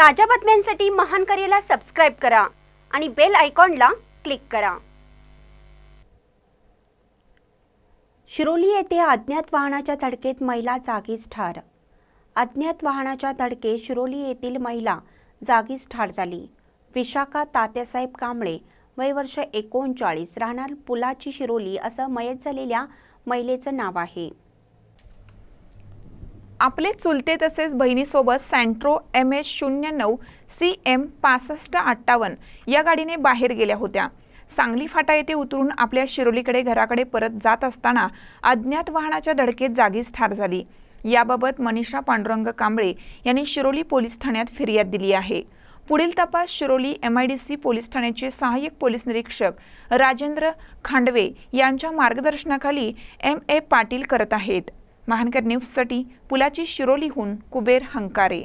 ताज्या बातम्यांसाठी महान करेला सबस्क्राईब करा आणि बेल आयकॉनला क्लिक करा शिरोली येथे अज्ञात वाहनाच्या धडकेत महिला जागीच ठार अज्ञात वाहनाच्या धडकेत शिरोली येथील महिला जागीच ठार झाली विशाखा तात्यासाहेब कांबळे वय वर्ष एकोणचाळीस राहणार पुलाची शिरोली असं मयत झालेल्या महिलेचं नाव आहे आपले चुलते तसेच बहिणीसोबत सँट्रो एम एच शून्य नऊ सी एम पासष्ट अठ्ठावन्न या गाडीने बाहेर गेल्या होत्या सांगली फाटा येथे उतरून आपल्या शिरोलीकडे घराकडे परत जात असताना अज्ञात वाहनाच्या धडकेत जागीच ठार झाली याबाबत मनीषा पांडुरंग कांबळे यांनी शिरोली पोलीस ठाण्यात फिर्याद दिली आहे पुढील तपास Shiroli M I D C police ठाण्याचे सहाय्यक पोलीस निरीक्षक राजेंद्र खांडवे यांच्या मार्गदर्शनाखाली एम ए पाटील करत आहेत महानकर न्यूजसाठी पुलाची शिरोलीहून कुबेर हंकारे